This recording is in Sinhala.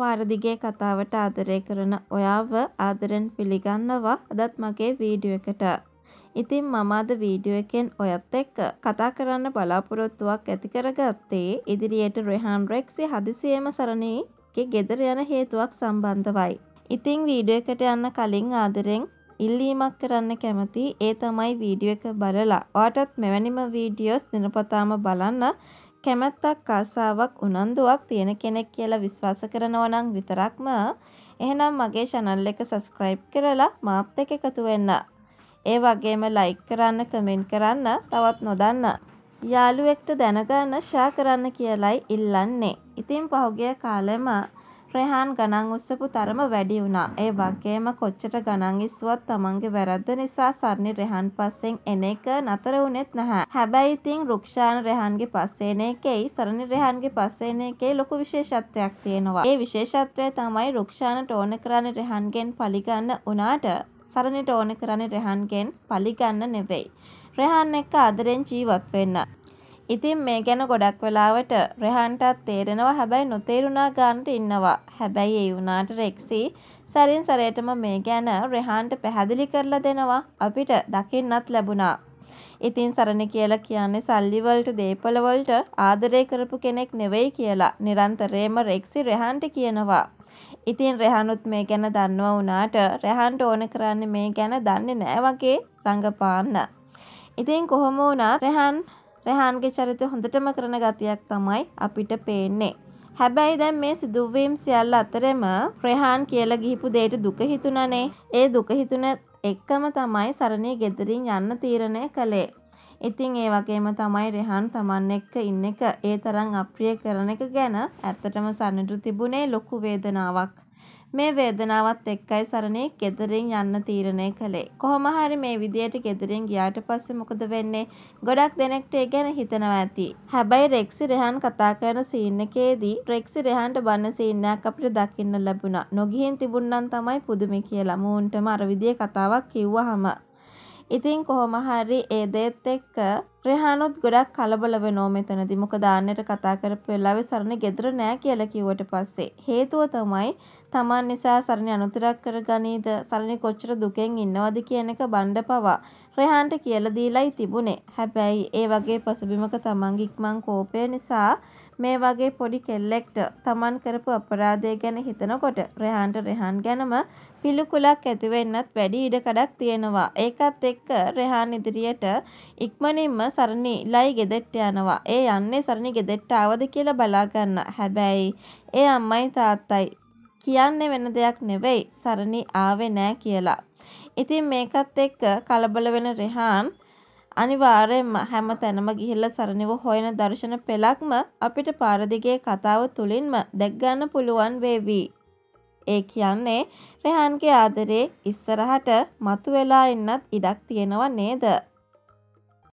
පාරදිගේ කතාවට ආදරය කරන ඔයාව ආදරෙන් පිළිගන්නවා අදත් මගේ වීඩියෝ එකට. ඉතින් මම අද වීඩියෝ එකෙන් ඔයත් එක්ක කතා කරන්න බලාපොරොත්තුවක් ඇති කරගත්තේ ඉදිරියට රෙහාන් රෙක්සි හදිසියෙම සරණීගේ ගෙදර යන හේතුවක් සම්බන්ධවයි. ඉතින් වීඩියෝ එකට යන්න කලින් ආදරෙන් ඉල්ලීමක් කරන්න කැමති ඒ තමයි වීඩියෝ එක බලලා ඔයාටත් මෙවැනිම වීඩියෝස් දිනපතාම බලන්න කැමැත්තක් ආසාවක් උනන්දුවක් තියෙන කෙනෙක් කියලා විශ්වාස කරනවා නම් විතරක්ම එහෙනම් මගේ channel එක subscribe කරලා මාත් එක්ක එකතු වෙන්න. ඒ වගේම like කරන්න, comment කරන්න, තවත් නොදන්න යාළුවෙක්ට දැනගන්න ෂෙයා කරන්න කියලයි ඉල්ලන්නේ. ඉතින් පහුගිය කාලෙම රෙහාන් ගණන් උස්සපු තරම වැඩි වුණා. ඒ වගේම කොච්චර ගණන් ඉස්සුවත් තමන්ගේ වැරද්ද නිසා සර්ණි රෙහාන් පස්සෙන් එන එක නතර වුණෙත් නැහැ. හැබැයි ඉතින් රුක්ෂාන රෙහාන්ගේ පස්සේ එන එකයි සර්ණි රෙහාන්ගේ පස්සේ එන එකේ ලොකු විශේෂත්වයක් තියෙනවා. ඒ විශේෂත්වය තමයි රුක්ෂානට ඕන කරන්නේ රෙහාන්ගෙන් පලිගන්න උනාට සරණට ඕන කරන්නේ රෙහාන්ගෙන් පලිගන්න නෙවෙයි. රෙහාන් එක්ක ආදරෙන් ජීවත් වෙන්න. ඉතින් මේ ගැන ගොඩක් වෙලාවට රෙහන්ටත් තේරෙනවා හැබැයි නොතේරුණා ගන්නට ඉන්නවා. හැබැයි ඒ වුණාට රෙක්සි සැරින් සැරේටම මේ ගැන රෙහන්ට පැහැදිලි කරලා දෙනවා. අපිට දකින්නත් ලැබුණා. ඉතින් සරණ කියලා කියන්නේ සල්ලි වලට දේපල වලට ආදරය කරපු කෙනෙක් නෙවෙයි කියලා නිරන්තරයෙන්ම රෙක්සි රෙහන්ට කියනවා. ඉතින් රෙහනුත් මේ ගැන දන්නවා වුණාට රෙහන්ට ඕන කරන්නේ මේ ගැන දන්නේ නෑ වගේ රඟපාන්න. ඉතින් කොහොම වුණත් රෙහන් රැහන්ගේ චරිතය හොඳටම කරන ගතියක් තමයි අපිට පේන්නේ. හැබැයි දැන් මේ සිදුවීම් සියල්ල අතරෙම ප්‍රහාන් කියලා ගිහිපු දෙයට දුක හිතුණනේ. ඒ දුක හිතුණ එක්කම තමයි සරණේ ගෙදරින් යන්න තීරණය කළේ. ඉතින් ඒ වගේම තමයි රෙහන් Taman එක්ක ඉන්න එක ඒ තරම් අප්‍රිය කරන එක ගැන ඇත්තටම සරණට තිබුණේ ලොකු වේදනාවක්. මේ වේදනාවත් එක්කයි සරණේ ගෙදරින් යන්න තීරණය කළේ. කොහොම හරි මේ විදියට ගෙදරින් ගියාට පස්සේ මොකද වෙන්නේ? ගොඩක් දෙනෙක්ට ඒ ගැන හිතනවා ඇති. හැබැයි රෙක්සි රෙහන් කතා කරන සීන් එකේදී රෙක්සි රෙහන්ට බන්න සීන් එකක් අපිට දකින්න ලැබුණා. නොගිහින් තිබුණනම් තමයි පුදුමේ කියලා. මූන්ටම අර විදිය කතාවක් කිව්වහම ඉතින් කොහොම හරි ඒ දෙත් එක්ක ප්‍රහානොත් ගොඩක් කලබල වෙනෝ මෙතනදි මොකද ආන්නට කතා කරපු වෙලාවේ සරණ ගෙදර නෑ කියලා කිව්වට පස්සේ හේතුව තමයි තමන් නිසා සරණ අනුතරක් කරගනීද සරණ කොච්චර දුකෙන් ඉන්නවද කියන එක බණ්ඩ පවා රෙහන්ට කියලා දීලායි තිබුණේ. හැබැයි ඒ වගේ පසුබිමක තමන්ගේ ඉක්මන් කෝපය නිසා මේ වගේ පොඩි කෙල්ලෙක්ට තමන් කරපු අපරාධය ගැන හිතනකොට රෙහන්ට රෙහන් ගැනම පිළිකුලක් ඇති වෙන්නත් වැඩි ඉඩකඩක් තියෙනවා. ඒකත් එක්ක රෙහන් ඉදිරියට ඉක්මනින්ම සරණි ලයි ගෙදෙට්ට යනවා. ඒ යන්නේ සරණි ගෙදෙට්ට ආවද කියලා බලා ගන්න. හැබැයි ඒ අම්මයි තාත්තයි කියන්නේ වෙන දෙයක් නෙවෙයි සරණි ආවේ නෑ කියලා. ඉතින් මේකත් එක්ක කලබල වෙන රෙහාන් අනිවාර්යෙන්ම හැම තැනම ගිහිල්ලා සරණිව හොයන දර්ශන පෙළක්ම අපිට පාර දිගේ කතාව තුලින්ම දැක් ගන්න පුළුවන් වේවි. ඒ කියන්නේ රෙහන්ගේ ආදරේ ඉස්සරහට මතුවෙලා ඉන්නත් ඉඩක් තියෙනව නේද?